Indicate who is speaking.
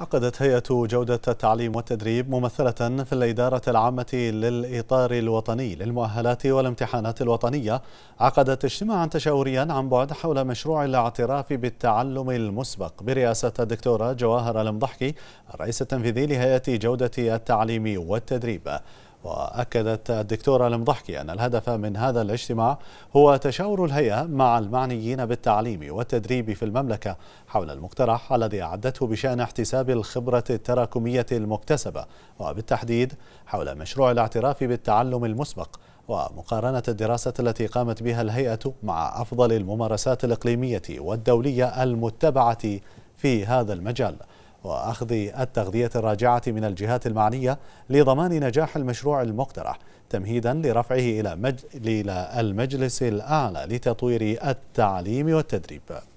Speaker 1: عقدت
Speaker 2: هيئة جودة التعليم والتدريب ممثلة في الإدارة العامة للإطار الوطني للمؤهلات والامتحانات الوطنية عقدت اجتماعا تشاوريا عن بعد حول مشروع الاعتراف بالتعلم المسبق برئاسة الدكتورة جواهر المضحكي الرئيس التنفيذي لهيئة جودة التعليم والتدريب وأكدت الدكتورة المضحكي أن الهدف من هذا الاجتماع هو تشاور الهيئة مع المعنيين بالتعليم والتدريب في المملكة حول المقترح الذي أعدته بشأن احتساب الخبرة التراكمية المكتسبة وبالتحديد حول مشروع الاعتراف بالتعلم المسبق ومقارنة الدراسة التي قامت بها الهيئة مع أفضل الممارسات الإقليمية والدولية المتبعة في هذا المجال وأخذ التغذية الراجعة من الجهات المعنية لضمان نجاح المشروع المقترح تمهيدا لرفعه إلى, المجلس الأعلى لتطوير التعليم والتدريب